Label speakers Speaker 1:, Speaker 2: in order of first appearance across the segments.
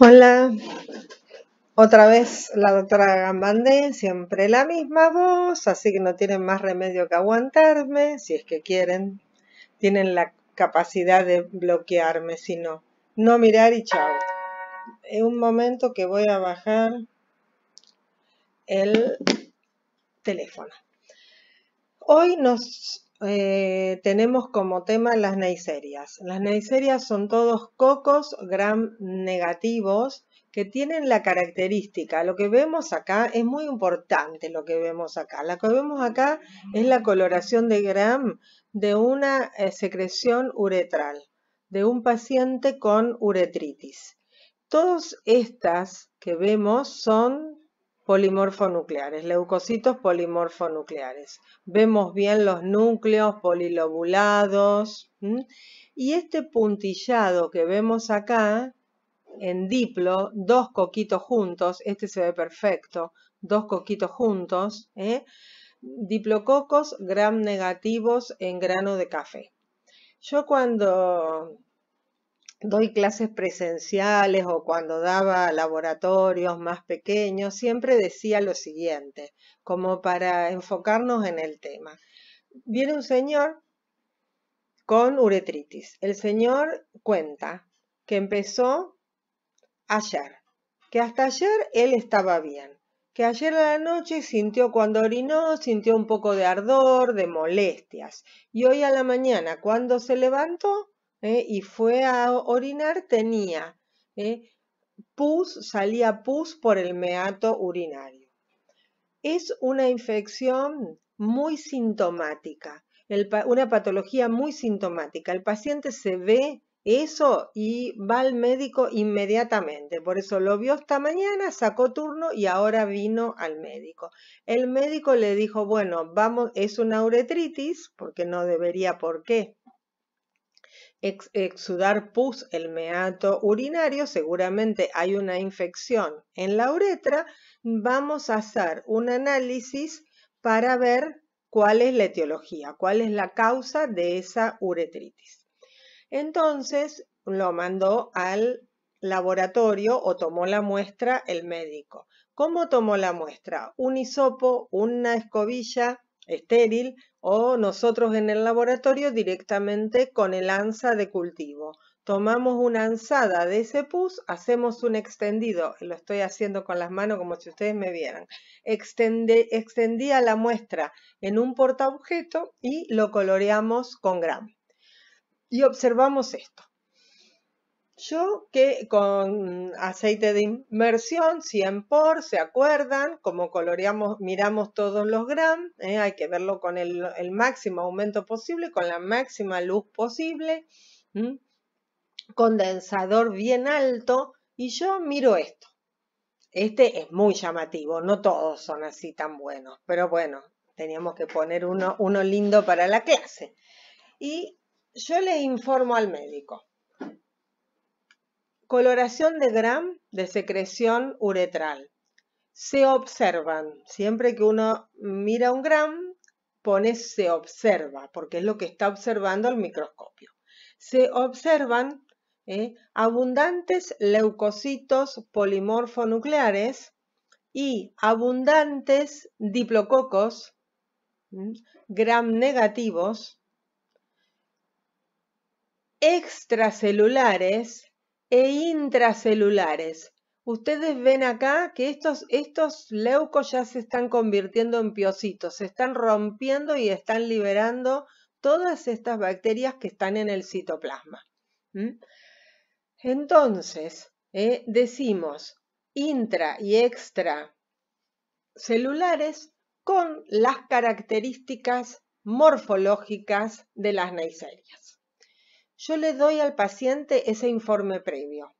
Speaker 1: Hola, otra vez la doctora Gambandé, siempre la misma voz, así que no tienen más remedio que aguantarme, si es que quieren. Tienen la capacidad de bloquearme, si no, no mirar y chao. En un momento que voy a bajar el teléfono. Hoy nos eh, tenemos como tema las neiserias. Las neiserias son todos cocos gram negativos que tienen la característica, lo que vemos acá es muy importante lo que vemos acá. Lo que vemos acá es la coloración de gram de una eh, secreción uretral, de un paciente con uretritis. Todas estas que vemos son polimorfonucleares, leucocitos polimorfonucleares. Vemos bien los núcleos polilobulados y este puntillado que vemos acá en diplo, dos coquitos juntos, este se ve perfecto, dos coquitos juntos, ¿eh? diplococos gram negativos en grano de café. Yo cuando doy clases presenciales o cuando daba laboratorios más pequeños, siempre decía lo siguiente, como para enfocarnos en el tema. Viene un señor con uretritis. El señor cuenta que empezó ayer, que hasta ayer él estaba bien, que ayer a la noche sintió cuando orinó, sintió un poco de ardor, de molestias, y hoy a la mañana cuando se levantó ¿eh? y fue a orinar, tenía ¿eh? pus, salía pus por el meato urinario. Es una infección muy sintomática, una patología muy sintomática. El paciente se ve eso y va al médico inmediatamente. Por eso lo vio esta mañana, sacó turno y ahora vino al médico. El médico le dijo, bueno, vamos, es una uretritis, porque no debería, ¿por qué? exudar pus el meato urinario, seguramente hay una infección en la uretra, vamos a hacer un análisis para ver cuál es la etiología, cuál es la causa de esa uretritis. Entonces lo mandó al laboratorio o tomó la muestra el médico. ¿Cómo tomó la muestra? Un hisopo, una escobilla estéril o nosotros en el laboratorio directamente con el ansa de cultivo. Tomamos una ansada de ese pus, hacemos un extendido, lo estoy haciendo con las manos como si ustedes me vieran, extendía la muestra en un portaobjeto y lo coloreamos con gramo Y observamos esto. Yo que con aceite de inmersión 100 por, ¿se acuerdan? Como coloreamos, miramos todos los gramos, eh, hay que verlo con el, máximo aumento posible, con la máxima luz posible, condensador bien alto y yo miro esto. Este es muy llamativo, no todos son así tan buenos, pero bueno, teníamos que poner uno, uno lindo para la clase. Y yo le informo al médico Coloración de Gram de secreción uretral. Se observan. Siempre que uno mira un Gram, pone se observa, porque es lo que está observando el microscopio. Se observan eh, abundantes leucocitos polimorfonucleares y abundantes diplococos mm, gram negativos extracelulares e intracelulares. Ustedes ven acá que estos, estos leucos ya se están convirtiendo en piocitos, se están rompiendo y están liberando todas estas bacterias que están en el citoplasma. Entonces, eh, decimos intra y extra celulares con las características morfológicas de las neisserias yo le doy al paciente ese informe previo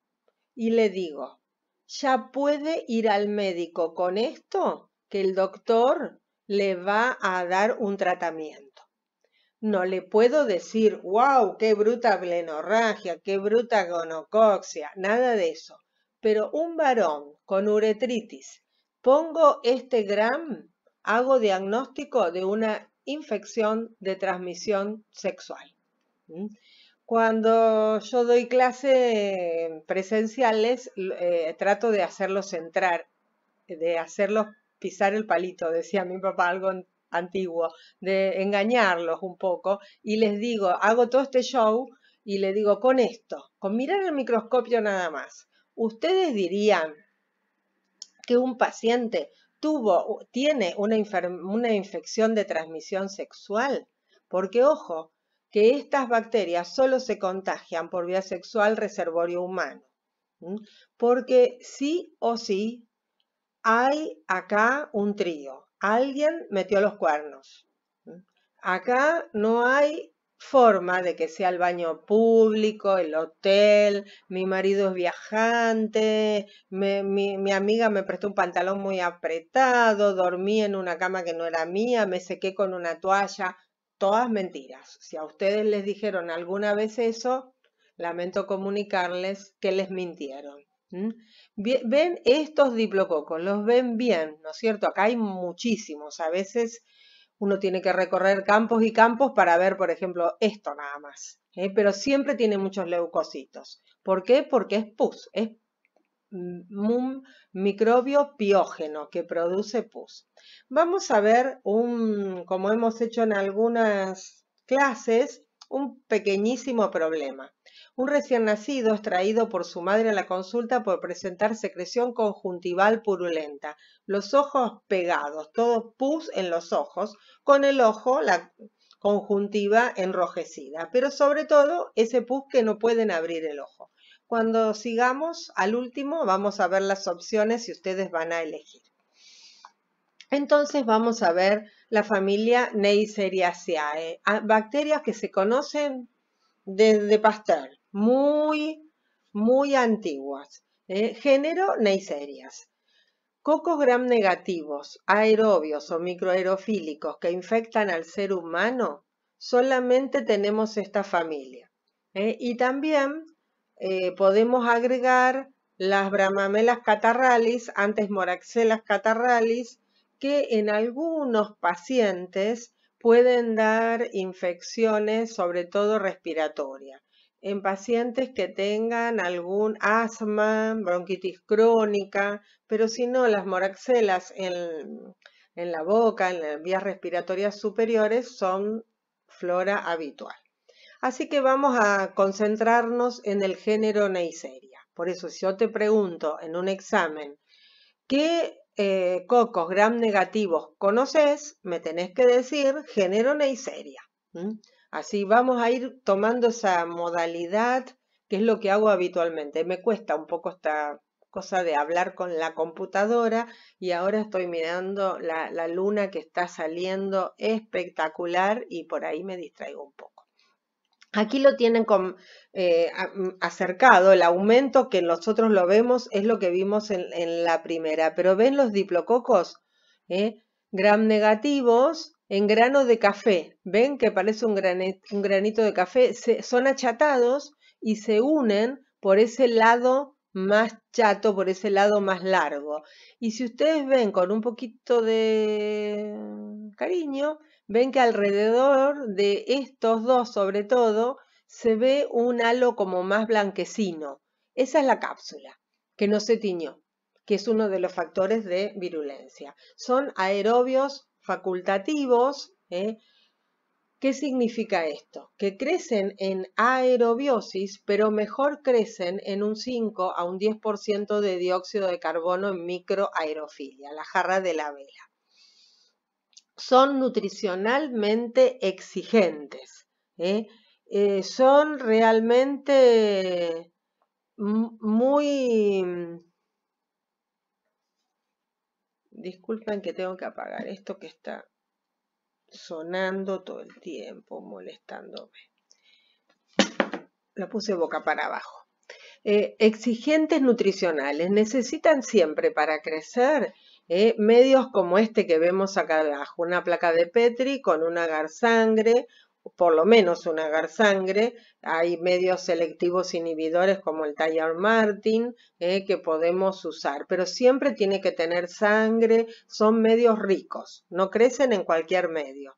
Speaker 1: y le digo, ya puede ir al médico con esto que el doctor le va a dar un tratamiento. No le puedo decir, wow, qué bruta glenorragia, qué bruta gonocoxia, nada de eso. Pero un varón con uretritis, pongo este gram, hago diagnóstico de una infección de transmisión sexual. Cuando yo doy clases presenciales, eh, trato de hacerlos entrar, de hacerlos pisar el palito, decía mi papá algo antiguo, de engañarlos un poco. Y les digo, hago todo este show y le digo, con esto, con mirar el microscopio nada más, ustedes dirían que un paciente tuvo, tiene una, una infección de transmisión sexual, porque ojo, que estas bacterias solo se contagian por vía sexual reservorio humano. Porque sí o sí hay acá un trío. Alguien metió los cuernos. Acá no hay forma de que sea el baño público, el hotel, mi marido es viajante, mi, amiga me prestó un pantalón muy apretado, dormí en una cama que no era mía, me sequé con una toalla todas mentiras. Si a ustedes les dijeron alguna vez eso, lamento comunicarles que les mintieron. Ven estos diplococos, los ven bien, ¿no es cierto? Acá hay muchísimos. A veces uno tiene que recorrer campos y campos para ver, por ejemplo, esto nada más. ¿eh? Pero siempre tiene muchos leucocitos. ¿Por qué? Porque es pus, es un microbio piógeno que produce pus. Vamos a ver, un, como hemos hecho en algunas clases, un pequeñísimo problema. Un recién nacido es traído por su madre a la consulta por presentar secreción conjuntival purulenta, los ojos pegados, todo pus en los ojos, con el ojo, la conjuntiva enrojecida, pero sobre todo ese pus que no pueden abrir el ojo. Cuando sigamos al último vamos a ver las opciones y ustedes van a elegir. Entonces vamos a ver la familia Neisseriaceae, bacterias que se conocen desde Pasteur, muy, muy antiguas. ¿eh? género Neisserias. Cocos gram negativos, aerobios o microaerofílicos que infectan al ser humano, solamente tenemos esta familia. ¿eh? y también eh, podemos agregar las bramamelas catarralis, antes moraxelas catarralis, que en algunos pacientes pueden dar infecciones, sobre todo respiratorias. En pacientes que tengan algún asma, bronquitis crónica, pero si no, las moraxelas en la boca, en las vías respiratorias superiores, son flora habitual. Así que vamos a concentrarnos en el género Neisseria. Por eso, si yo te pregunto en un examen, ¿qué eh, cocos gram negativos conoces? Me tenés que decir género Neisseria. Así vamos a ir tomando esa modalidad, que es lo que hago habitualmente. Me cuesta un poco esta cosa de hablar con la computadora y ahora estoy mirando la luna que está saliendo espectacular y por ahí me distraigo un poco. Aquí lo tienen con, eh, mm, acercado, el aumento que nosotros lo vemos es lo que vimos en, la primera, pero ven los diplococos, ¿eh? gram negativos en grano de café, ven que parece un, granito, un granito de café, son achatados y se unen por ese lado más chato, por ese lado más largo. Y si ustedes ven con un poquito de cariño, ven que alrededor de estos dos sobre todo se ve un halo como más blanquecino. Esa es la cápsula, que no se tiñó, que es uno de los factores de virulencia. Son aerobios facultativos. ¿eh? ¿Qué significa esto? Que crecen en aerobiosis, pero mejor crecen en un 5 a un 10% de dióxido de carbono en microaerofilia, la jarra de la vela son nutricionalmente exigentes. ¿eh? Eh, son realmente muy... Disculpen que tengo que apagar esto que está sonando todo el tiempo, molestándome. La puse boca para abajo. Eh, exigentes nutricionales necesitan siempre para crecer ¿eh? medios como este que vemos acá abajo, una placa de Petri con una sangre, por lo menos una sangre, hay medios selectivos inhibidores como el Taylor Martin ¿eh? que podemos usar, pero siempre tiene que tener sangre, son medios ricos, no crecen en cualquier medio.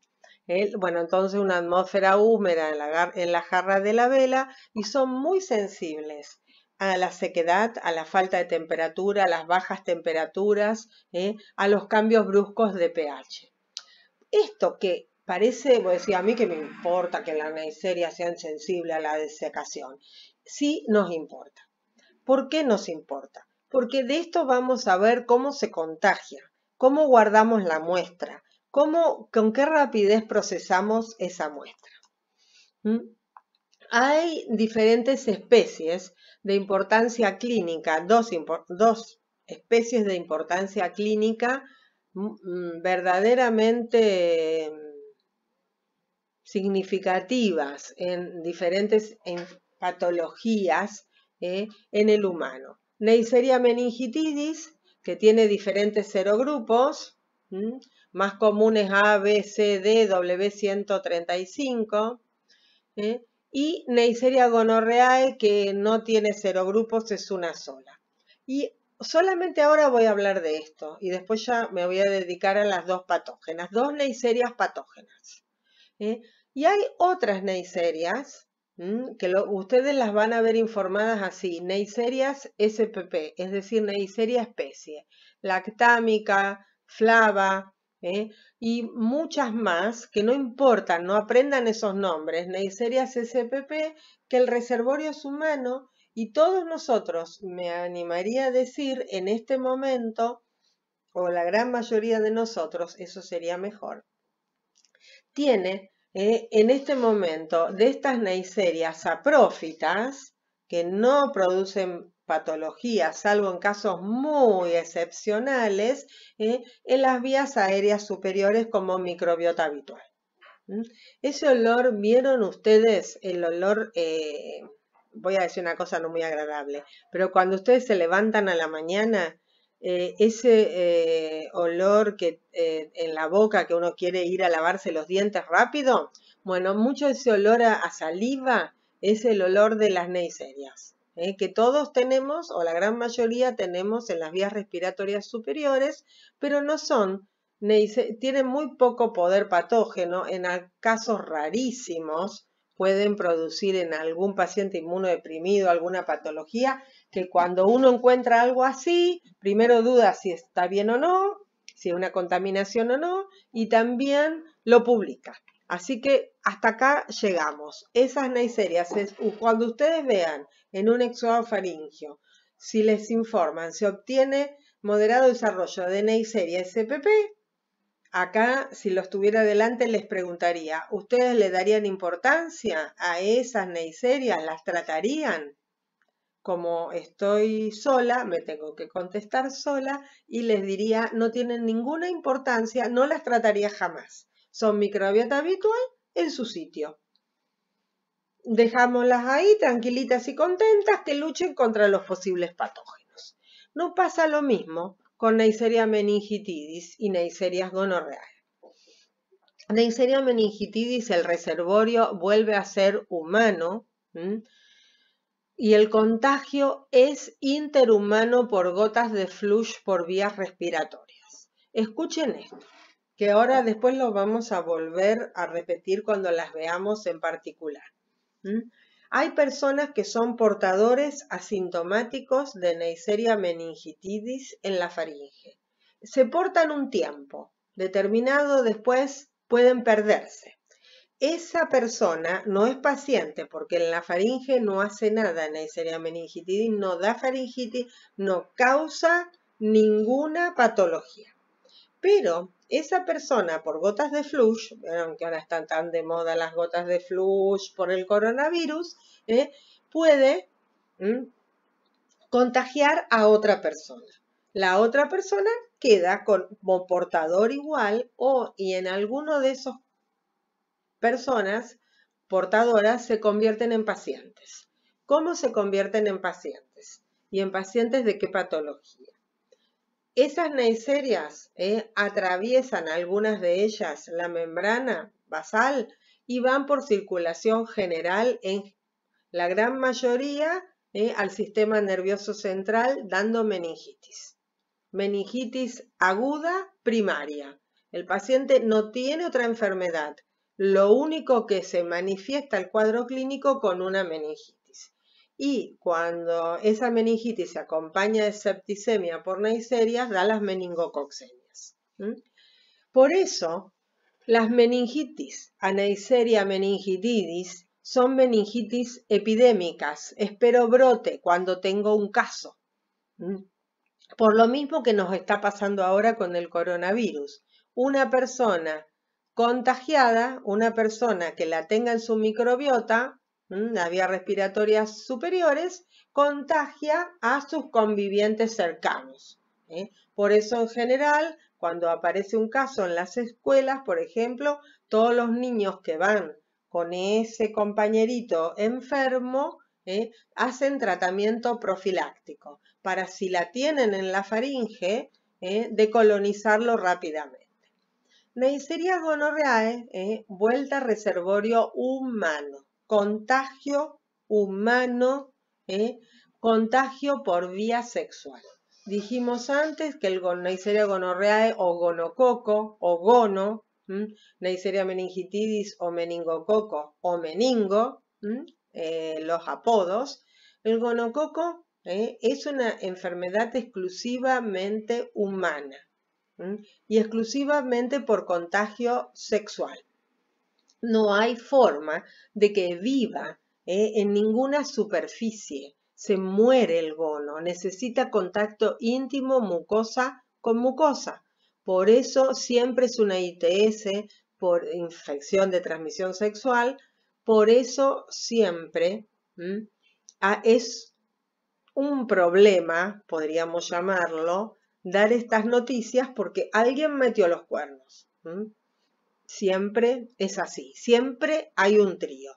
Speaker 1: ¿eh? bueno, entonces una atmósfera húmeda en la jarra de la vela y son muy sensibles a la sequedad, a la falta de temperatura, a las bajas temperaturas, ¿eh? a los cambios bruscos de pH. Esto que parece, voy a decir, a mí que me importa que la neisseria sea sensible a la desecación, sí nos importa. ¿Por qué nos importa? Porque de esto vamos a ver cómo se contagia, cómo guardamos la muestra, cómo, con qué rapidez procesamos esa muestra. ¿Mm? Hay diferentes especies de importancia clínica, dos, especies de importancia clínica mm, verdaderamente mm, significativas en diferentes patologías eh, en el humano. Neisseria meningitidis, que tiene diferentes serogrupos, más comunes A, B, C, D, W135. ¿eh? y Neisseria gonorreae, que no tiene cero grupos, es una sola. Y solamente ahora voy a hablar de esto y después ya me voy a dedicar a las dos patógenas, dos Neisserias patógenas. ¿eh? Y hay otras Neisserias que ustedes las van a ver informadas así, Neisserias SPP, es decir, Neisseria especie, lactámica, flava, ¿eh? y muchas más que no importan, no aprendan esos nombres, Neisseria SPP, que el reservorio es humano y todos nosotros, me animaría a decir en este momento, o la gran mayoría de nosotros, eso sería mejor. Tiene eh, en este momento de estas neiserias saprófitas, que no producen patologías, salvo en casos muy excepcionales, ¿eh? en las vías aéreas superiores como microbiota habitual. Ese olor, ¿vieron ustedes el olor? Eh? voy a decir una cosa no muy agradable, pero cuando ustedes se levantan a la mañana, eh, ese olor que en la boca que uno quiere ir a lavarse los dientes rápido, bueno, mucho ese olor a, saliva es el olor de las neiserias. ¿eh? que todos tenemos o la gran mayoría tenemos en las vías respiratorias superiores, pero no son, tienen muy poco poder patógeno, en casos rarísimos pueden producir en algún paciente inmunodeprimido alguna patología, que cuando uno encuentra algo así, primero duda si está bien o no, si es una contaminación o no, y también lo publica. Así que hasta acá llegamos. Esas neiserias, es, uh, cuando ustedes vean en un exofaringio, si les informan, se obtiene moderado desarrollo de neiseria SPP, acá si los tuviera delante les preguntaría, ¿ustedes le darían importancia a esas neiserias? ¿Las tratarían? Como estoy sola, me tengo que contestar sola y les diría, no tienen ninguna importancia, no las trataría jamás son microbiota habitual en su sitio. Dejámoslas ahí, tranquilitas y contentas, que luchen contra los posibles patógenos. No pasa lo mismo con Neisseria meningitidis y Neisseria gonorreae. Neisseria meningitidis, el reservorio vuelve a ser humano y el contagio es interhumano por gotas de flush por vías respiratorias. Escuchen esto que ahora después lo vamos a volver a repetir cuando las veamos en particular. Hay personas que son portadores asintomáticos de Neisseria meningitidis en la faringe. Se portan un tiempo determinado, después pueden perderse. Esa persona no es paciente porque en la faringe no hace nada Neisseria meningitidis, no da faringitis, no causa ninguna patología pero esa persona por gotas de flush, que ahora están tan de moda las gotas de flush por el coronavirus, eh, puede contagiar a otra persona. La otra persona queda como portador igual o y en alguno de esos personas portadoras se convierten en pacientes. ¿Cómo se convierten en pacientes? ¿Y en pacientes de qué patología? esas neisserias eh, atraviesan algunas de ellas la membrana basal y van por circulación general en la gran mayoría eh, al sistema nervioso central dando meningitis. Meningitis aguda primaria. El paciente no tiene otra enfermedad. Lo único que se manifiesta el cuadro clínico con una meningitis. Y cuando esa meningitis se acompaña de septicemia por neisseria, da las meningococcemias. Por eso, las meningitis, neisseria meningitidis, son meningitis epidémicas. Espero brote cuando tengo un caso. Por lo mismo que nos está pasando ahora con el coronavirus. Una persona contagiada, una persona que la tenga en su microbiota, Mm, la vía respiratoria superiores, contagia a sus convivientes cercanos. ¿eh? Por eso, en general, cuando aparece un caso en las escuelas, por ejemplo, todos los niños que van con ese compañerito enfermo, ¿eh? hacen tratamiento profiláctico para si la tienen en la faringe, ¿eh? decolonizarlo rápidamente. Neisseria gonorreae, vuelta a reservorio humano contagio humano, ¿eh? contagio por vía sexual. Dijimos antes que el Neisseria gonorreae o gonococo o gono, ¿m? Neisseria meningitidis o meningococo o meningo, eh, los apodos. El gonococo ¿eh? es una enfermedad exclusivamente humana y exclusivamente por contagio sexual. No hay forma de que viva ¿eh? en ninguna superficie. Se muere el gono, necesita contacto íntimo mucosa con mucosa. Por eso siempre es una ITS por infección de transmisión sexual. Por eso siempre ah, es un problema, podríamos llamarlo, dar estas noticias porque alguien metió los cuernos. Siempre es así, siempre hay un trío.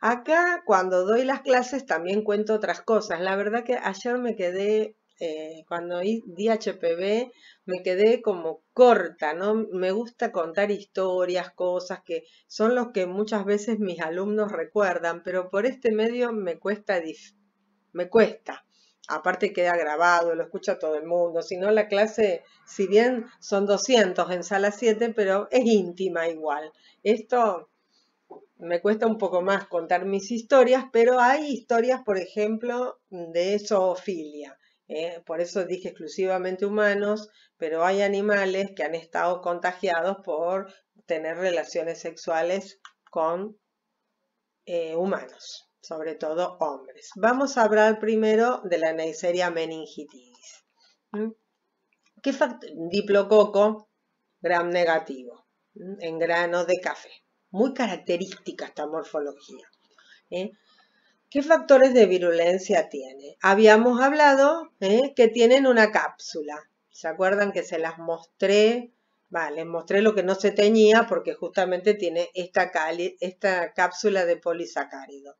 Speaker 1: Acá cuando doy las clases también cuento otras cosas. La verdad que ayer me quedé, eh, cuando di HPV, me quedé como corta, ¿no? Me gusta contar historias, cosas que son los que muchas veces mis alumnos recuerdan, pero por este medio me cuesta, me cuesta aparte queda grabado, lo escucha todo el mundo, si no la clase, si bien son 200 en sala 7, pero es íntima igual. Esto me cuesta un poco más contar mis historias, pero hay historias, por ejemplo, de zoofilia. ¿eh? por eso dije exclusivamente humanos, pero hay animales que han estado contagiados por tener relaciones sexuales con eh, humanos sobre todo hombres. Vamos a hablar primero de la Neisseria meningitidis. Diplococo, gram negativo, en grano de café. Muy característica esta morfología. ¿eh? ¿Qué factores de virulencia tiene? Habíamos hablado ¿eh? que tienen una cápsula. ¿Se acuerdan que se las mostré? Vale, mostré lo que no se teñía porque justamente tiene esta, esta cápsula de polisacárido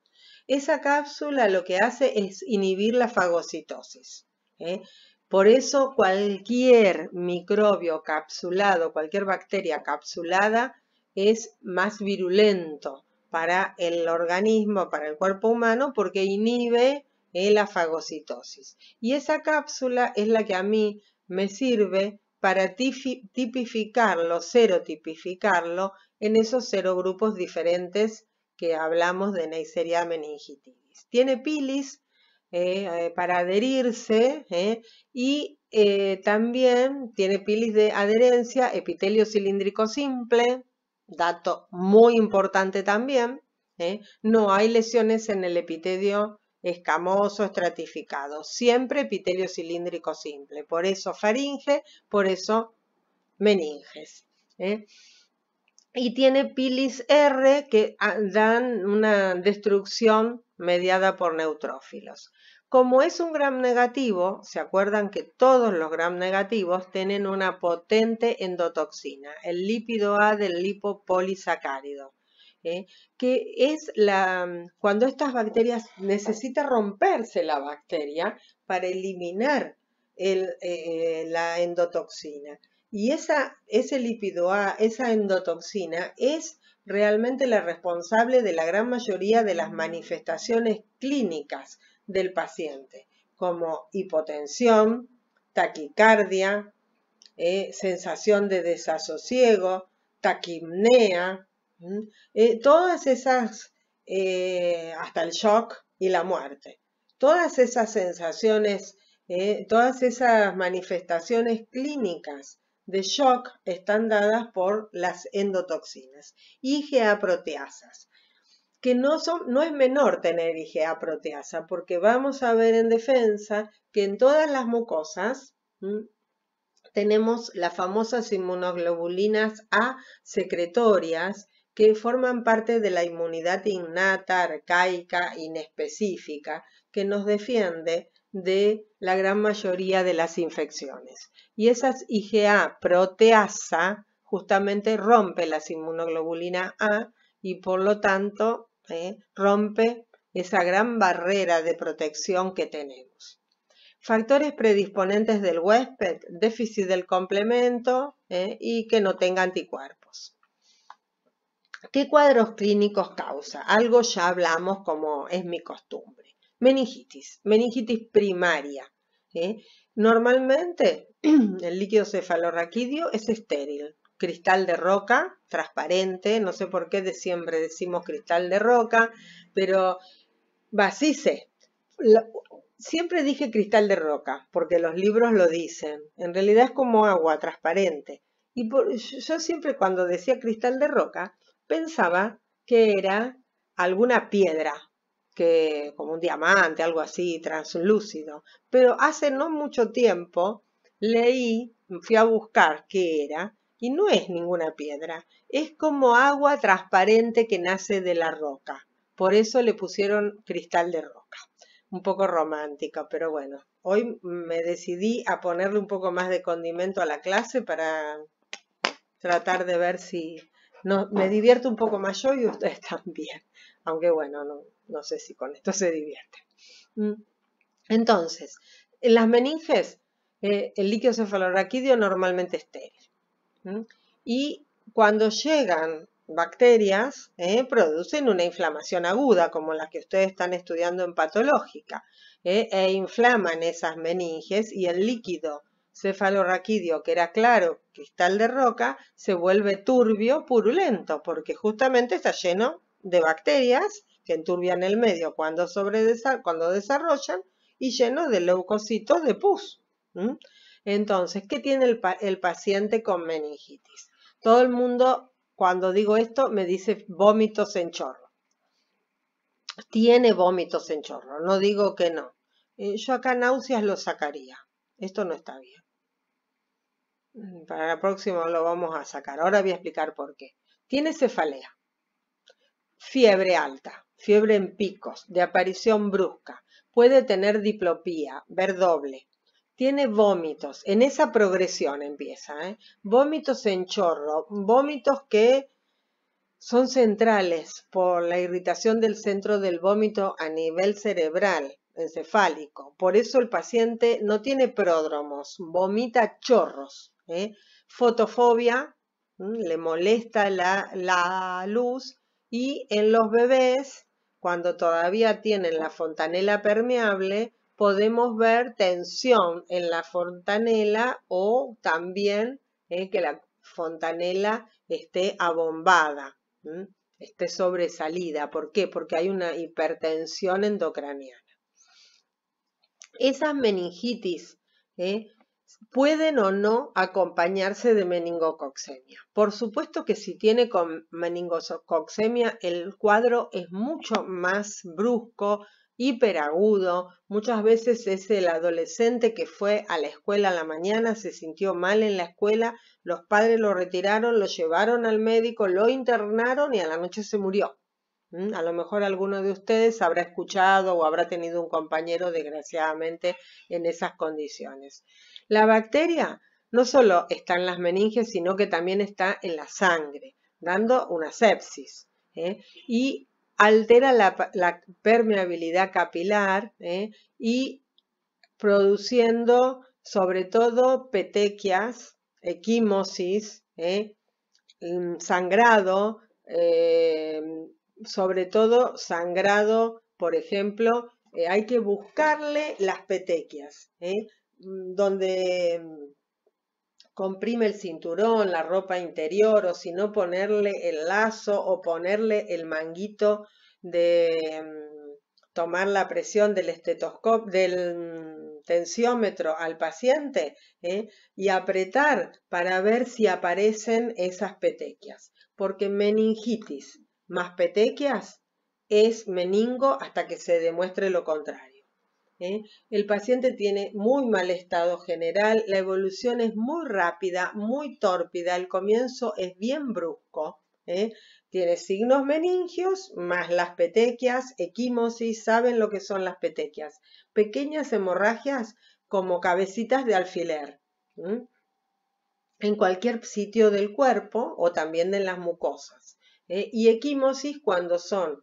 Speaker 1: esa cápsula lo que hace es inhibir la fagocitosis. ¿eh? Por eso cualquier microbio capsulado, cualquier bacteria capsulada es más virulento para el organismo, para el cuerpo humano, porque inhibe eh, la fagocitosis. Y esa cápsula es la que a mí me sirve para tipificarlo, serotipificarlo en esos serogrupos diferentes que hablamos de Neisseria meningitidis. Tiene pilis eh, eh, para adherirse eh, y también tiene pilis de adherencia, epitelio cilíndrico simple, dato muy importante también. No hay lesiones en el epitelio escamoso, estratificado, siempre epitelio cilíndrico simple. Por eso faringe, por eso meninges y tiene pilis R que ah, dan una destrucción mediada por neutrófilos. Como es un gram negativo, se acuerdan que todos los gram negativos tienen una potente endotoxina, el lípido A del lipopolisacárido, ¿eh? que es la, mm, cuando estas bacterias necesitan romperse la bacteria para eliminar eh, eh, la endotoxina. Y esa, ese lípido A, esa endotoxina, es realmente la responsable de la gran mayoría de las manifestaciones clínicas del paciente, como hipotensión, taquicardia, eh, sensación de desasosiego, taquimnea, eh, todas esas, eh, hasta el shock y la muerte, todas esas sensaciones, todas esas manifestaciones clínicas de shock están dadas por las endotoxinas, IgA proteasas, que no, es menor tener IgA proteasa, porque vamos a ver en defensa que en todas las mucosas tenemos las famosas inmunoglobulinas A secretorias, que forman parte de la inmunidad innata, arcaica, inespecífica, que nos defiende de la gran mayoría de las infecciones. Y esas IgA proteasa justamente rompe las inmunoglobulinas A y por lo tanto eh, rompe esa gran barrera de protección que tenemos. Factores predisponentes del huésped, déficit del complemento eh, y que no tenga anticuerpos. ¿Qué cuadros clínicos causa? Algo ya hablamos como es mi costumbre. Meningitis, meningitis primaria. ¿eh? Normalmente el líquido cefalorraquídeo es estéril, cristal de roca, transparente, no sé por qué de siempre decimos cristal de roca, pero vacíse. Siempre dije cristal de roca, porque los libros lo dicen. En realidad es como agua transparente. Y yo siempre cuando decía cristal de roca, pensaba que era alguna piedra, que como un diamante, algo así, translúcido. Pero hace no mucho tiempo leí, fui a buscar qué era, y no es ninguna piedra, es como agua transparente que nace de la roca. Por eso le pusieron cristal de roca. Un poco romántica, pero bueno, hoy me decidí a ponerle un poco más de condimento a la clase para tratar de ver si no, me divierto un poco más yo y ustedes también aunque bueno, no, sé si con esto se divierte. Mm. Entonces, en las meninges, eh, el líquido cefalorraquídeo normalmente es estéril. Y cuando llegan bacterias, eh, producen una inflamación aguda, como la que ustedes están estudiando en patológica, eh, e inflaman esas meninges y el líquido cefalorraquídeo, que era claro, cristal de roca, se vuelve turbio, purulento, porque justamente está lleno de bacterias que enturbian el medio cuando, cuando desarrollan y lleno de leucocitos de pus. Entonces, ¿qué tiene el, paciente con meningitis? Todo el mundo, cuando digo esto, me dice vómitos en chorro. Tiene vómitos en chorro, no digo que no. Eh, yo acá náuseas lo sacaría. Esto no está bien. Mm, para la próxima lo vamos a sacar. Ahora voy a explicar por qué. Tiene cefalea. Fiebre alta, fiebre en picos, de aparición brusca. Puede tener diplopía, ver doble. Tiene vómitos, en esa progresión empieza, ¿eh? Vómitos en chorro, vómitos que son centrales por la irritación del centro del vómito a nivel cerebral, encefálico. Por eso el paciente no tiene pródromos, vomita chorros. ¿eh? Fotofobia, le molesta la luz y en los bebés, cuando todavía tienen la fontanela permeable, podemos ver tensión en la fontanela o también que la fontanela esté abombada, esté sobresalida. ¿Por qué? Porque hay una hipertensión endocraniana. Esas meningitis ¿eh? pueden o no acompañarse de meningococcemia. Por supuesto que si tiene con meningococcemia el cuadro es mucho más brusco, hiperagudo. Muchas veces es el adolescente que fue a la escuela a la mañana, se sintió mal en la escuela, los padres lo retiraron, lo llevaron al médico, lo internaron y a la noche se murió. Mm, a lo mejor alguno de ustedes habrá escuchado o habrá tenido un compañero, desgraciadamente, en esas condiciones. La bacteria no solo está en las meninges, sino que también está en la sangre, dando una sepsis. ¿eh? Y altera la, permeabilidad capilar ¿eh? y produciendo sobre todo petequias, equimosis, ¿eh? mm, sangrado, sobre todo sangrado, por ejemplo, eh, hay que buscarle las petequias, ¿eh? mm, donde mm, comprime el cinturón, la ropa interior, o si no ponerle el lazo o ponerle el manguito de mm, tomar la presión del estetoscopio, del tensiómetro al paciente ¿eh? y apretar para ver si aparecen esas petequias, porque meningitis más petequias es meningo hasta que se demuestre lo contrario. ¿eh? El paciente tiene muy mal estado general, la evolución es muy rápida, muy tórpida, el comienzo es bien brusco. ¿eh? Tiene signos meningios más las petequias, equimosis, saben lo que son las petequias. Pequeñas hemorragias como cabecitas de alfiler. en cualquier sitio del cuerpo o también en las mucosas. ¿eh? y equimosis cuando son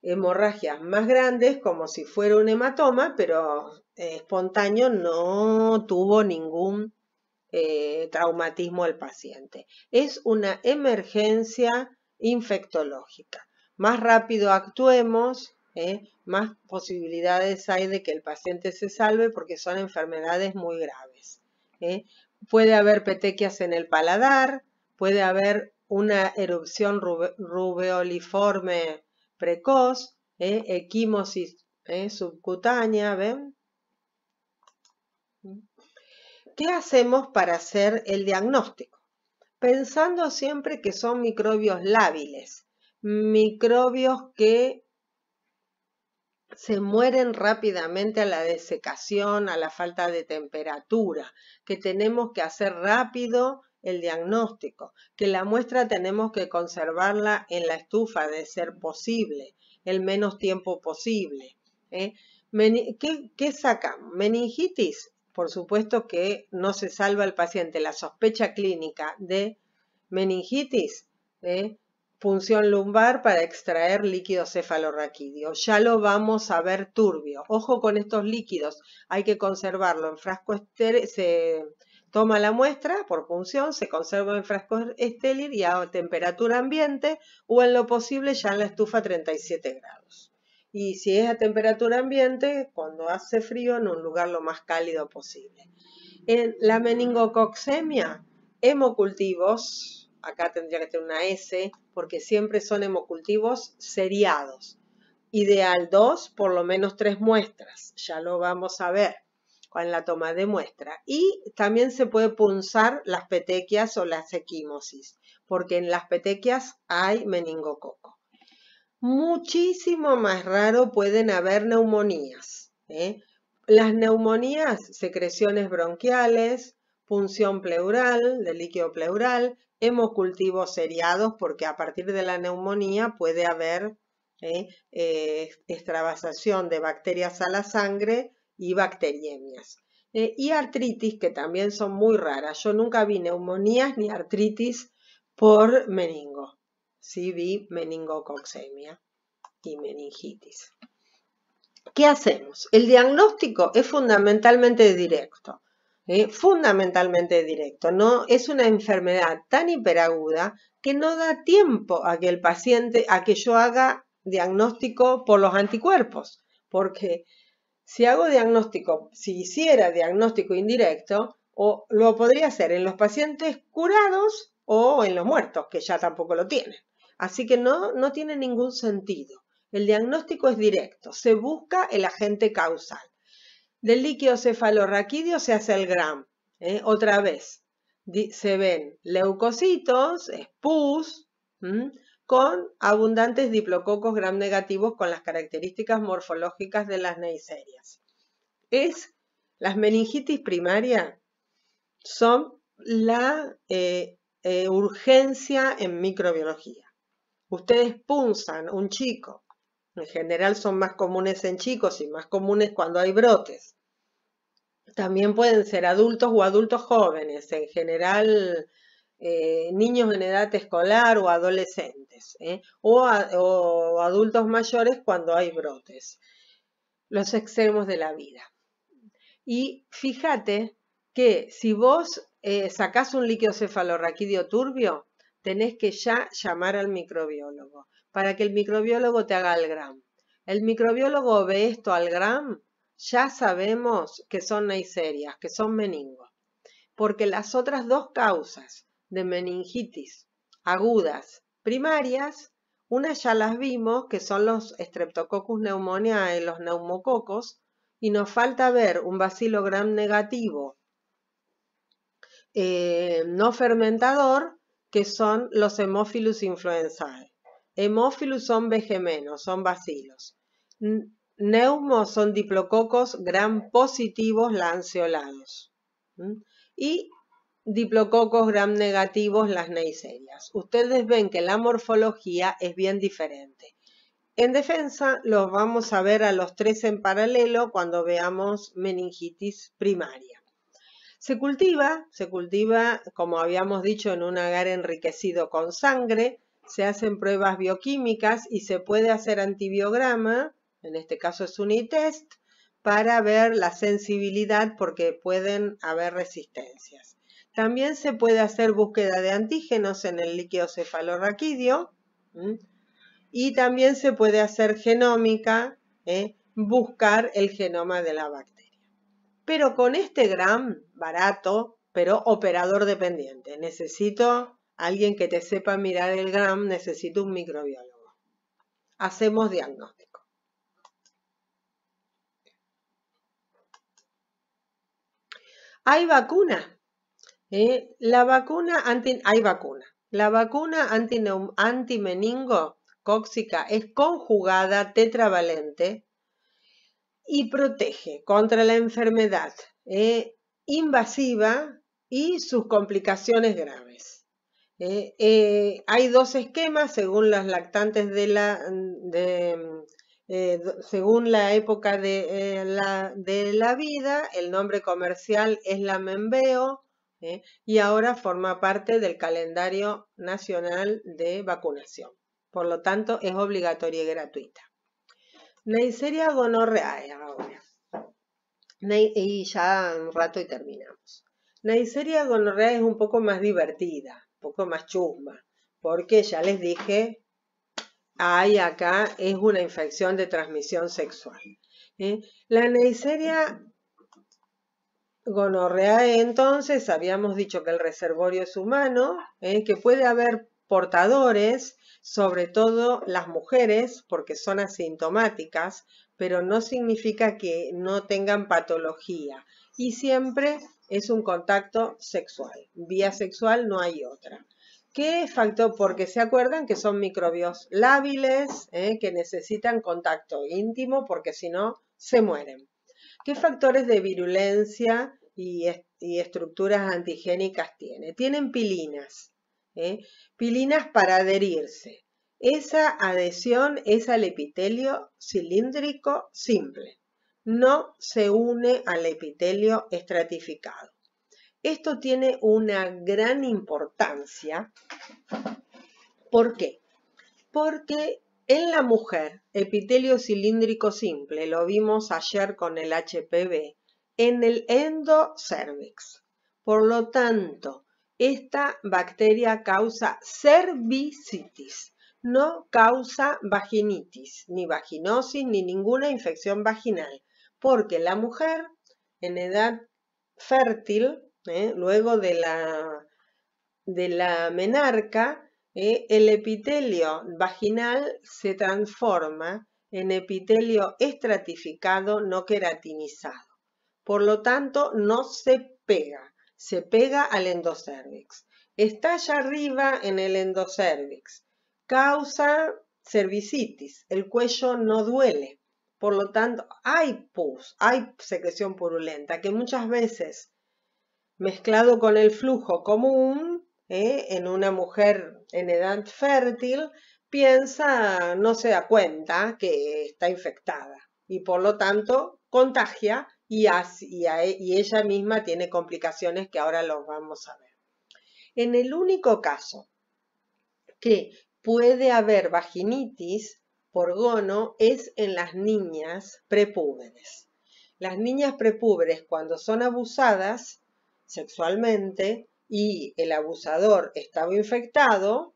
Speaker 1: hemorragias más grandes, como si fuera un hematoma, pero eh, espontáneo no tuvo ningún eh, traumatismo el paciente. Es una emergencia infectológica. Más rápido actuemos, más posibilidades hay de que el paciente se salve porque son enfermedades muy graves. Puede haber petequias en el paladar, puede haber una erupción rubeoliforme precoz, ¿eh? equimosis ¿eh? subcutánea, ¿ven? ¿Qué hacemos para hacer el diagnóstico? Pensando siempre que son microbios lábiles, microbios que se mueren rápidamente a la desecación, a la falta de temperatura, que tenemos que hacer rápido el diagnóstico, que la muestra tenemos que conservarla en la estufa de ser posible, el menos tiempo posible. ¿eh? ¿Qué, ¿Qué Meningitis, por supuesto que no se salva al paciente. La sospecha clínica de meningitis, ¿eh? punción lumbar para extraer líquido cefalorraquídeo. Ya lo vamos a ver turbio. Ojo con estos líquidos, hay que conservarlo en frasco estéril, Toma la muestra por punción, se conserva en frasco estéril y a temperatura ambiente o en lo posible ya en la estufa a 37 grados. Y si es a temperatura ambiente, cuando hace frío, en un lugar lo más cálido posible. En la meningococcemia, hemocultivos, acá tendría que tener una S, porque siempre son hemocultivos seriados. Ideal dos, por lo menos tres muestras, ya lo vamos a ver en la toma de muestra. Y también se puede punzar las petequias o las equimosis, porque en las petequias hay meningococo. Muchísimo más raro pueden haber neumonías. ¿eh? Las neumonías, secreciones bronquiales, punción pleural, de líquido pleural, hemocultivos seriados, porque a partir de la neumonía puede haber ¿eh? Eh, extravasación de bacterias a la sangre, y bacteriemias. Eh, y artritis, que también son muy raras. Yo nunca vi neumonías ni artritis por meningo. Sí vi meningococcemia y meningitis. ¿Qué hacemos? El diagnóstico es fundamentalmente directo. ¿eh? fundamentalmente directo. No es una enfermedad tan hiperaguda que no da tiempo a que el paciente, a que yo haga diagnóstico por los anticuerpos, porque si hago diagnóstico, si hiciera diagnóstico indirecto, o lo podría hacer en los pacientes curados o en los muertos, que ya tampoco lo tienen. Así que no, no tiene ningún sentido. El diagnóstico es directo, se busca el agente causal. Del líquido cefalorraquídeo se hace el GRAM. ¿eh? Otra vez, se ven leucocitos, pus, con abundantes diplococos gram negativos con las características morfológicas de las neiserias. Es, las meningitis primaria son la eh, eh, urgencia en microbiología. Ustedes punzan un chico, en general son más comunes en chicos y más comunes cuando hay brotes. También pueden ser adultos o adultos jóvenes, en general eh, niños en edad escolar o adolescentes ¿eh? o, adultos mayores cuando hay brotes. Los extremos de la vida. Y fíjate que si vos eh, sacás un líquido cefalorraquídeo turbio, tenés que ya llamar al microbiólogo para que el microbiólogo te haga el gram. El microbiólogo ve esto al gram, ya sabemos que son neiserias, que son meningos, porque las otras dos causas de meningitis agudas primarias, unas ya las vimos, que son los Streptococcus pneumoniae, los neumococos, y nos falta ver un bacilo gram negativo eh, no fermentador, que son los Hemophilus influenzae. Hemophilus son vegemenos, son bacilos. Neumos son diplococos gram positivos lanceolados. Y diplococos gram negativos las neicelias. Ustedes ven que la morfología es bien diferente. En defensa los vamos a ver a los tres en paralelo cuando veamos meningitis primaria. Se cultiva, se cultiva, como habíamos dicho, en un agar enriquecido con sangre, se hacen pruebas bioquímicas y se puede hacer antibiograma, en este caso es un test, para ver la sensibilidad porque pueden haber resistencias. También se puede hacer búsqueda de antígenos en el líquido cefalorraquídeo y también se puede hacer genómica, ¿eh? buscar el genoma de la bacteria. Pero con este gram, barato, pero operador dependiente. Necesito alguien que te sepa mirar el gram, necesito un microbiólogo. Hacemos diagnóstico. ¿Hay vacunas. Eh, la vacuna anti, hay vacuna. La vacuna antimeningo cóxica es conjugada tetravalente y protege contra la enfermedad eh, invasiva y sus complicaciones graves. Eh, hay dos esquemas según las lactantes de la, según la época de la, de, la, vida. El nombre comercial es la Membeo ¿eh? y ahora forma parte del calendario nacional de vacunación. Por lo tanto, es obligatoria y gratuita. Neisseria gonorreae ahora. Y ya un rato y terminamos. Neisseria gonorreae es un poco más divertida, un poco más chusma, porque ya les dije, hay acá es una infección de transmisión sexual. ¿eh? La Neisseria Gonorrea, entonces, habíamos dicho que el reservorio es humano, ¿eh? que puede haber portadores, sobre todo las mujeres, porque son asintomáticas, pero no significa que no tengan patología. Y siempre es un contacto sexual. Vía sexual no hay otra. ¿Qué factor? Porque se acuerdan que son microbios lábiles, ¿eh? que necesitan contacto íntimo, porque si no, se mueren. ¿Qué factores de virulencia y, estructuras antigénicas tiene? Tienen pilinas, ¿eh? pilinas para adherirse. Esa adhesión es al epitelio cilíndrico simple. No se une al epitelio estratificado. Esto tiene una gran importancia. ¿Por qué? Porque en la mujer, epitelio cilíndrico simple, lo vimos ayer con el HPV, en el endocervix. Por lo tanto, esta bacteria causa cervicitis, no causa vaginitis, ni vaginosis, ni ninguna infección vaginal, porque la mujer en edad fértil, ¿eh? luego de la menarca, eh, el epitelio vaginal se transforma en epitelio estratificado no queratinizado. Por lo tanto, no se pega, se pega al Está allá arriba en el endocervix. Causa cervicitis, el cuello no duele. Por lo tanto, hay pus, hay secreción purulenta, que muchas veces, mezclado con el flujo común, eh, en una mujer en edad fértil piensa, no se da cuenta que está infectada y por lo tanto contagia e, y, ella misma tiene complicaciones que ahora los vamos a ver. En el único caso que puede haber vaginitis por gono es en las niñas prepúberes. Las niñas prepúberes cuando son abusadas sexualmente y el abusador estaba infectado,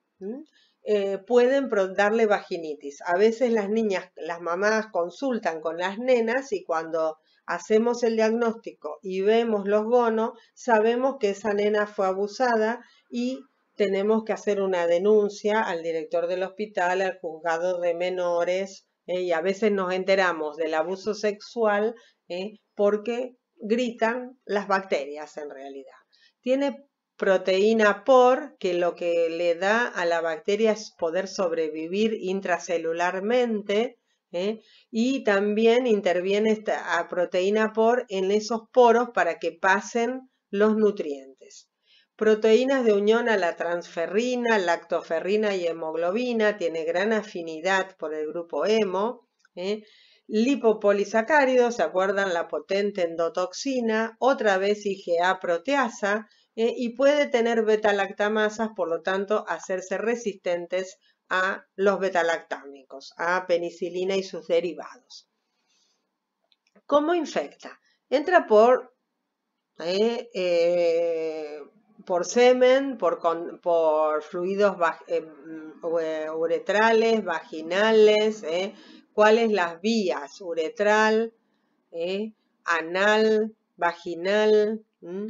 Speaker 1: eh, pueden darle vaginitis. A veces las niñas, las mamás consultan con las nenas y cuando hacemos el diagnóstico y vemos los gonos, sabemos que esa nena fue abusada y tenemos que hacer una denuncia al director del hospital, al juzgado de menores, ¿eh? y a veces nos enteramos del abuso sexual ¿eh? porque gritan las bacterias en realidad. Tiene proteína por, que lo que le da a la bacteria es poder sobrevivir intracelularmente, ¿eh? y también interviene esta a proteína por en esos poros para que pasen los nutrientes. Proteínas de unión a la transferrina, lactoferrina y hemoglobina, tiene gran afinidad por el grupo hemo. ¿eh? Lipopolisacáridos, ¿se acuerdan? La potente endotoxina, otra vez IgA proteasa, eh, y puede tener beta-lactamasas, por lo tanto, hacerse resistentes a los beta-lactámicos, a penicilina y sus derivados. ¿Cómo infecta? Entra por, eh, eh, por semen, por, fluidos mm, uretrales, vaginales, cuáles las vías, uretral, anal, vaginal, mm,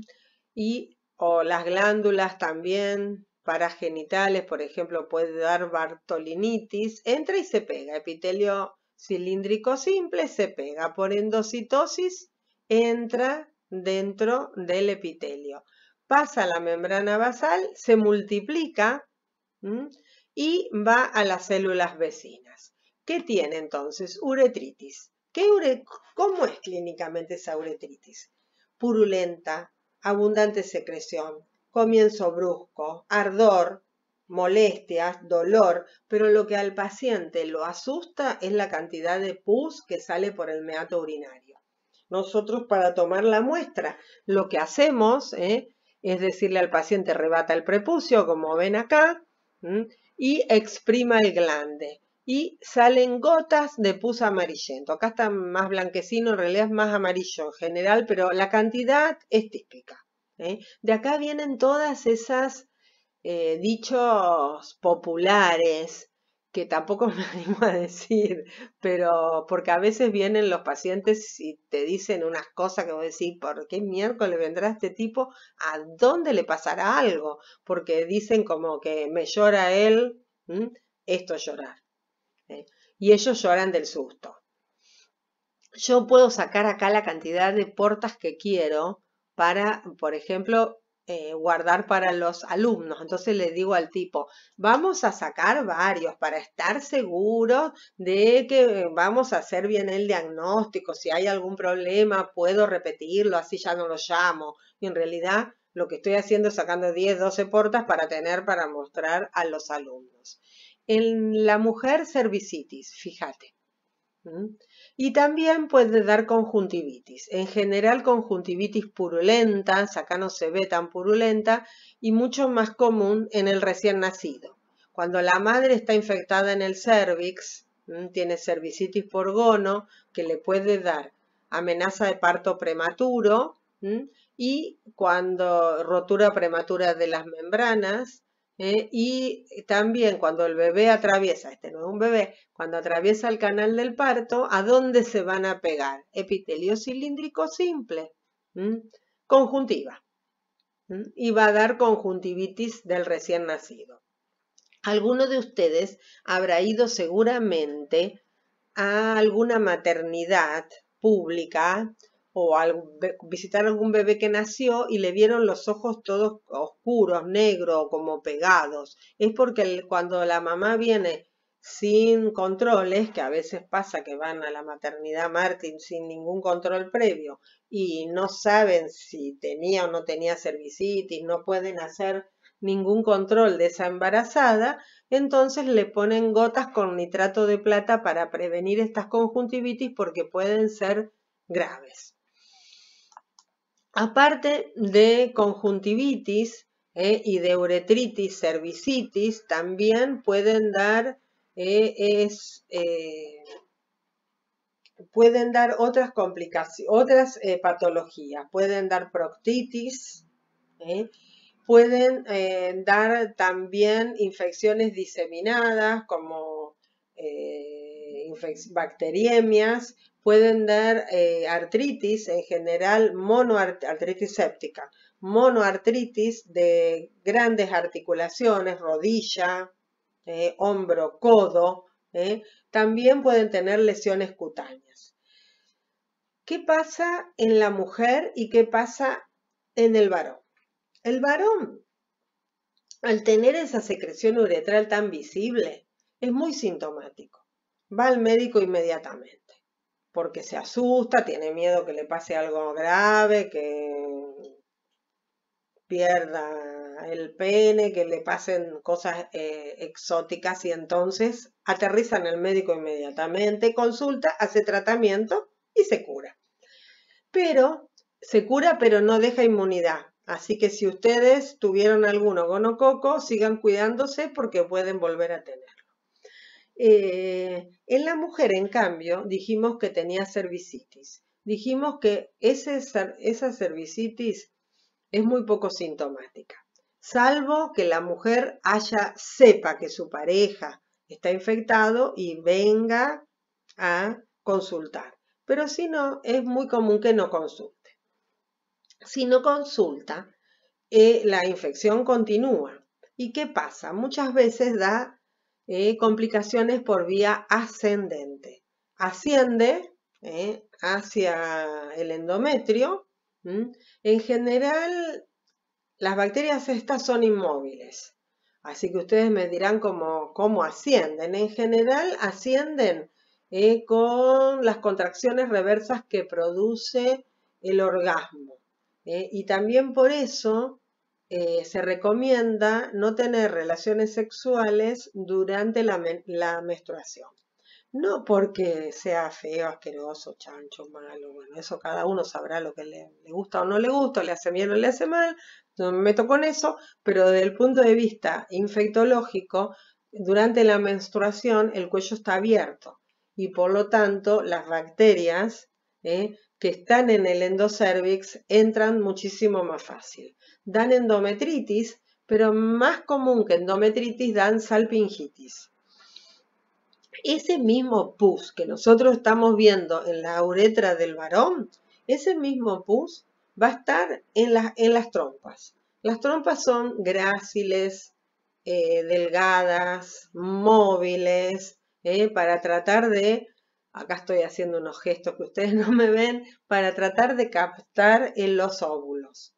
Speaker 1: y o las glándulas también paragenitales, por ejemplo, puede dar bartolinitis, entra y se pega, epitelio cilíndrico simple se pega, por endocitosis entra dentro del epitelio, pasa la membrana basal, se multiplica y va a las células vecinas. ¿Qué tiene entonces? Uretritis. ¿Qué ¿Cómo es clínicamente esa uretritis? Purulenta, abundante secreción, comienzo brusco, ardor, molestias, dolor, pero lo que al paciente lo asusta es la cantidad de pus que sale por el meato urinario. Nosotros para tomar la muestra, lo que hacemos ¿eh? es decirle al paciente rebata el prepucio, como ven acá, y exprima el glande y salen gotas de pus amarillento. Acá está más blanquecino, en realidad es más amarillo en general, pero la cantidad es típica. ¿eh? De acá vienen todas esas eh, dichos populares, que tampoco me animo a decir, pero porque a veces vienen los pacientes y te dicen unas cosas que vos decís, ¿por qué miércoles vendrá este tipo? ¿A dónde le pasará algo? Porque dicen como que me llora él, esto llorar y ellos lloran del susto. Yo puedo sacar acá la cantidad de portas que quiero para, por ejemplo, eh, guardar para los alumnos. Entonces le digo al tipo, vamos a sacar varios para estar seguros de que vamos a hacer bien el diagnóstico. Si hay algún problema, puedo repetirlo, así ya no lo llamo. Y en realidad lo que estoy haciendo es sacando 10, 12 portas para tener para mostrar a los alumnos en la mujer cervicitis, fíjate. Y también puede dar conjuntivitis. En general conjuntivitis purulenta, acá no se ve tan purulenta, y mucho más común en el recién nacido. Cuando la madre está infectada en el cervix, tiene cervicitis por gono, que le puede dar amenaza de parto prematuro, y cuando rotura prematura de las membranas, ¿eh? y también cuando el bebé atraviesa, este no es un bebé, cuando atraviesa el canal del parto, ¿a dónde se van a pegar? Epitelio cilíndrico simple, conjuntiva. Y va a dar conjuntivitis del recién nacido. Alguno de ustedes habrá ido seguramente a alguna maternidad pública o algo, visitar algún bebé que nació y le vieron los ojos todos oscuros, negros, como pegados. Es porque cuando la mamá viene sin controles, que a veces pasa que van a la maternidad Martin sin ningún control previo y no saben si tenía o no tenía cervicitis, no pueden hacer ningún control de esa embarazada, entonces le ponen gotas con nitrato de plata para prevenir estas conjuntivitis porque pueden ser graves. Aparte de conjuntivitis eh, y de uretritis, cervicitis, también pueden dar, eh, es, eh, pueden dar otras, complicaciones, otras patologías. Pueden dar proctitis, pueden dar también infecciones diseminadas como bacteriemias, pueden dar eh, artritis en general, monoartritis séptica, monoartritis de grandes articulaciones, rodilla, eh, hombro, codo. Eh, también pueden tener lesiones cutáneas. ¿Qué pasa en la mujer y qué pasa en el varón? El varón, al tener esa secreción uretral tan visible, es muy sintomático va al médico inmediatamente, porque se asusta, tiene miedo que le pase algo grave, que pierda el pene, que le pasen cosas eh, exóticas y entonces aterriza en el médico inmediatamente, consulta, hace tratamiento y se cura. Pero se cura pero no deja inmunidad. Así que si ustedes tuvieron alguno gonococo, sigan cuidándose porque pueden volver a tener. Eh, en la mujer, en cambio, dijimos que tenía cervicitis. Dijimos que esa cervicitis es muy poco sintomática, salvo que la mujer haya, sepa que su pareja está infectado y venga a consultar. Pero si no, es muy común que no consulte. Si no consulta, eh, la infección continúa. ¿Y qué pasa? Muchas veces da eh, complicaciones por vía ascendente. Asciende eh, hacia el endometrio. En general, las bacterias estas son inmóviles. Así que ustedes me dirán cómo, ascienden. En general, ascienden eh, con las contracciones reversas que produce el orgasmo. y también por eso eh, se recomienda no tener relaciones sexuales durante la, menstruación. No porque sea feo, asqueroso, chancho, malo, bueno, eso cada uno sabrá lo que le, gusta o no le gusta, le hace bien o le hace mal, no me meto con eso, pero desde el punto de vista infectológico, durante la menstruación el cuello está abierto y por lo tanto las bacterias eh, que están en el endocervix entran muchísimo más fácil. Dan endometritis, pero más común que endometritis dan salpingitis. Ese mismo pus que nosotros estamos viendo en la uretra del varón, ese mismo pus va a estar en, en las trompas. Las trompas son gráciles, eh, delgadas, móviles, eh, para tratar de acá estoy haciendo unos gestos que ustedes no me ven, para tratar de captar en los óvulos.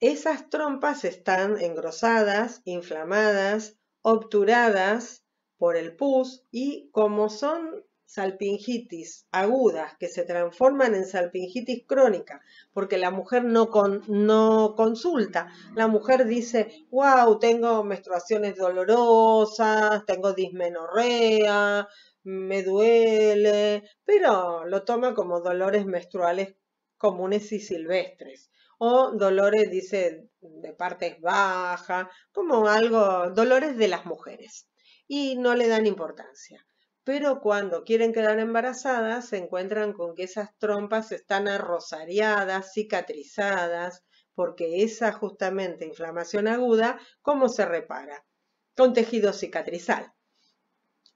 Speaker 1: Esas trompas están engrosadas, inflamadas, obturadas por el pus y como son salpingitis agudas que se transforman en salpingitis crónica, porque la mujer no, no consulta, la mujer dice, wow, tengo menstruaciones dolorosas, tengo dismenorrea, me duele, pero lo toma como dolores menstruales comunes y silvestres o dolores, dice, de partes bajas, como algo, dolores de las mujeres. Y no le dan importancia pero cuando quieren quedar embarazadas se encuentran con que esas trompas están arrosariadas, cicatrizadas, porque esa justamente inflamación aguda, ¿cómo se repara? Con tejido cicatrizal.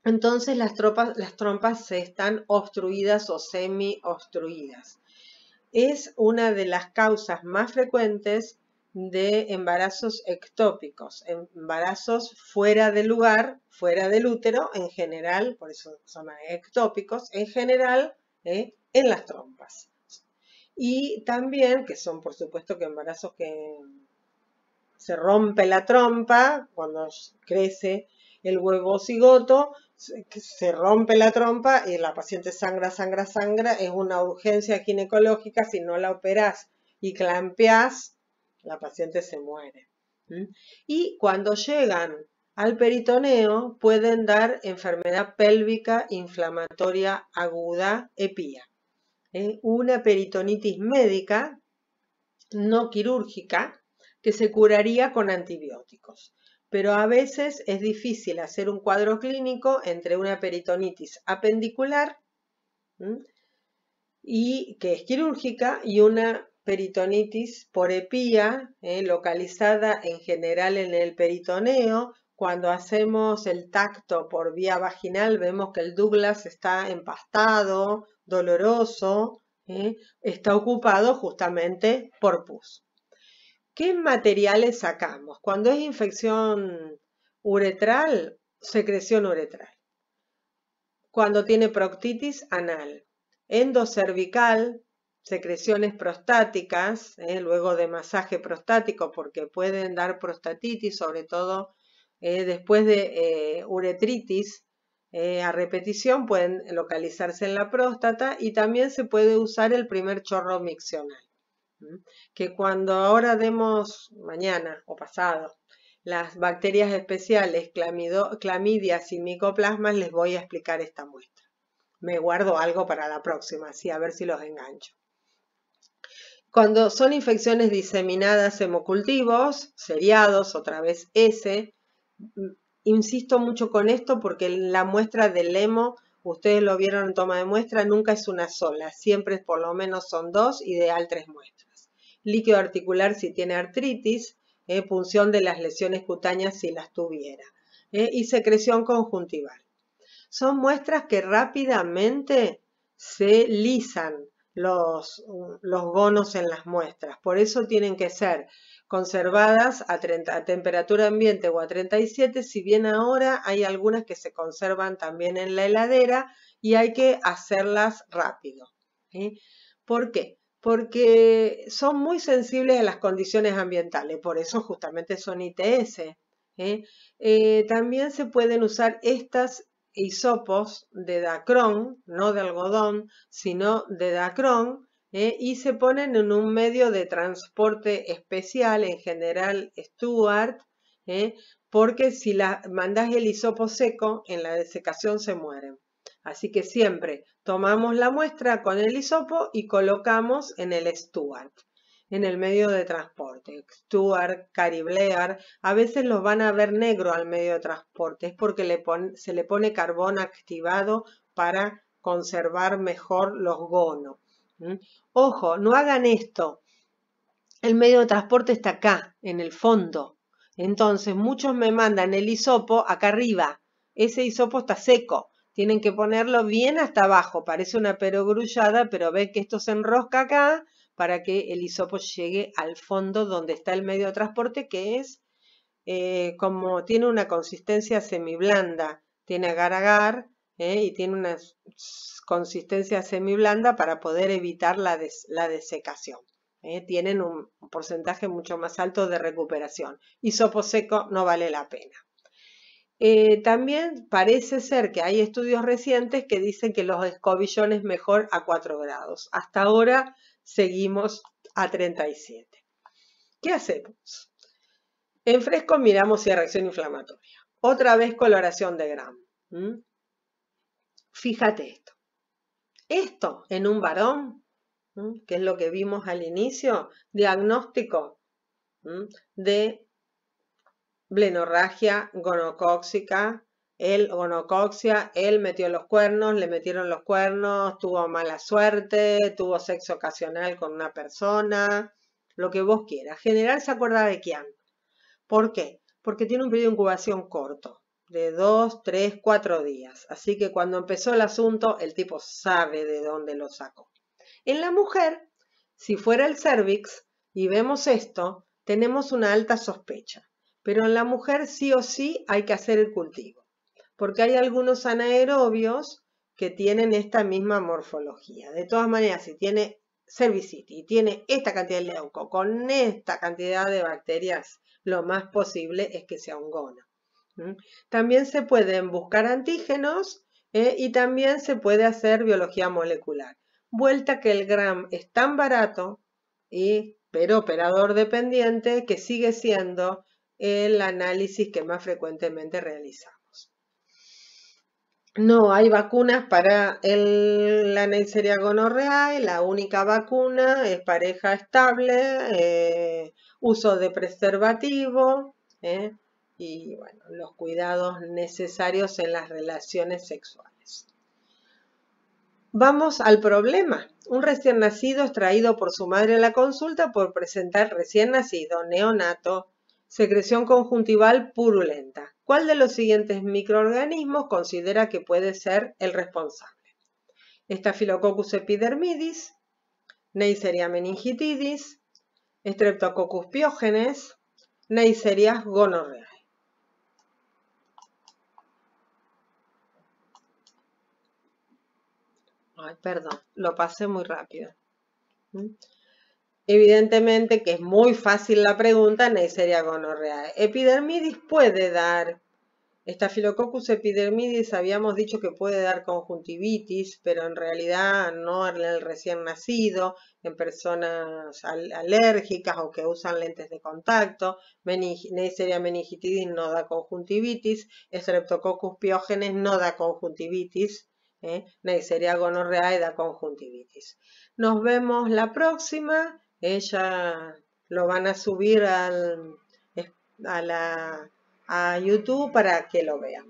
Speaker 1: Entonces las, las trompas se están obstruidas o semi-obstruidas. Es una de las causas más frecuentes de embarazos ectópicos, em, embarazos fuera del lugar, fuera del útero, en general, por eso son ectópicos, en general ¿eh? en las trompas. Y también, que son por supuesto que embarazos que se rompe la trompa cuando crece el huevo cigoto, se rompe la trompa y la paciente sangra, sangra, sangra, es una urgencia ginecológica, si no la operás y clampeás, la paciente se muere. Y cuando llegan al peritoneo pueden dar enfermedad pélvica inflamatoria aguda, EPIA. ¿eh? Una peritonitis médica no quirúrgica que se curaría con antibióticos. Pero a veces es difícil hacer un cuadro clínico entre una peritonitis apendicular y que es quirúrgica y una peritonitis por epía, ¿eh? localizada en general en el peritoneo. Cuando hacemos el tacto por vía vaginal, vemos que el Douglas está empastado, doloroso, ¿eh? está ocupado justamente por pus. ¿Qué materiales sacamos? Cuando es infección uretral, secreción uretral. Cuando tiene proctitis anal, endocervical, secreciones prostáticas, ¿eh? luego de masaje prostático, porque pueden dar prostatitis, sobre todo ¿eh? después de eh, uretritis a repetición, pueden localizarse en la próstata y también se puede usar el primer chorro miccional, que cuando ahora demos mañana o pasado las bacterias especiales, clamido, clamidias y micoplasmas, les voy a explicar esta muestra. Me guardo algo para la próxima, así a ver si los engancho. Cuando son infecciones diseminadas hemocultivos, seriados, otra vez S, mm, insisto mucho con esto porque la muestra del lemo, ustedes lo vieron en toma de muestra, nunca es una sola, siempre por lo menos son dos, ideal tres muestras. Líquido articular si tiene artritis, en eh, punción de las lesiones cutáneas si las tuviera, eh, y secreción conjuntival. Son muestras que rápidamente se lisan, los, los gonos en las muestras. Por eso tienen que ser conservadas a, temperatura ambiente o a 37, si bien ahora hay algunas que se conservan también en la heladera y hay que hacerlas rápido. ¿Por qué? Porque son muy sensibles a las condiciones ambientales, por eso justamente son ITS. Eh, también se pueden usar estas hisopos de dacron, no de algodón, sino de dacron, eh, y se ponen en un medio de transporte especial, en general Stuart, eh, porque si la, mandás el hisopo seco, en la desecación se mueren. Así que siempre tomamos la muestra con el hisopo y colocamos en el Stuart en el medio de transporte. Stuart, Cariblear, a veces los van a ver negro al medio de transporte. Es porque se le pone carbón activado para conservar mejor los gonos. Ojo, no hagan esto. El medio de transporte está acá, en el fondo. Entonces, muchos me mandan el hisopo acá arriba. Ese hisopo está seco. Tienen que ponerlo bien hasta abajo. Parece una perogrullada, pero ve que esto se enrosca acá para que el hisopo llegue al fondo donde está el medio de transporte, que es eh, como tiene una consistencia semiblanda, tiene agar-agar eh, y tiene una consistencia semiblanda para poder evitar la, desecación. Eh, tienen un porcentaje mucho más alto de recuperación. Hisopo seco no vale la pena. también parece ser que hay estudios recientes que dicen que los escobillones mejor a 4 grados. Hasta ahora seguimos a 37. ¿Qué hacemos? En fresco miramos si hay reacción inflamatoria. Otra vez coloración de Gram. Fíjate esto. Esto en un varón, que es lo que vimos al inicio, diagnóstico de blenorragia gonocóxica él gonocoxia, él metió los cuernos, le metieron los cuernos, tuvo mala suerte, tuvo sexo ocasional con una persona, lo que vos quieras. General se acuerda de quién. ¿Por qué? Porque tiene un periodo de incubación corto, de dos, tres, cuatro días. Así que cuando empezó el asunto, el tipo sabe de dónde lo sacó. En la mujer, si fuera el cervix y vemos esto, tenemos una alta sospecha. Pero en la mujer sí o sí hay que hacer el cultivo porque hay algunos anaerobios que tienen esta misma morfología. De todas maneras, si tiene cervicitis y tiene esta cantidad de leuco con esta cantidad de bacterias, lo más posible es que sea un gono. También se pueden buscar antígenos ¿eh? y también se puede hacer biología molecular. Vuelta que el gram es tan barato, y, pero operador dependiente, que sigue siendo el análisis que más frecuentemente realizamos. No, hay vacunas para la Neisseria gonorreae, la única vacuna es pareja estable, eh, uso de preservativo eh, y los cuidados necesarios en las relaciones sexuales. Vamos al problema. Un recién nacido es traído por su madre a la consulta por presentar recién nacido, neonato, Secreción conjuntival purulenta. ¿Cuál de los siguientes microorganismos considera que puede ser el responsable? Staphylococcus epidermidis, Neisseria meningitidis, Streptococcus piógenes, Neisseria gonorreae. Ay, perdón, lo pasé muy rápido. ¿Mm? Evidentemente que es muy fácil la pregunta, Neisseria gonorreae. Epidermidis puede dar, Staphylococcus epidermidis habíamos dicho que puede dar conjuntivitis, pero en realidad no en el recién nacido, en personas alérgicas o que usan lentes de contacto. Neisseria meningitidis no da conjuntivitis, Streptococcus piógenes no da conjuntivitis. ¿eh? Neisseria gonorreae da conjuntivitis. Nos vemos la próxima ella lo van a subir al, a, la, a YouTube para que lo vean.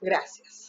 Speaker 1: Gracias.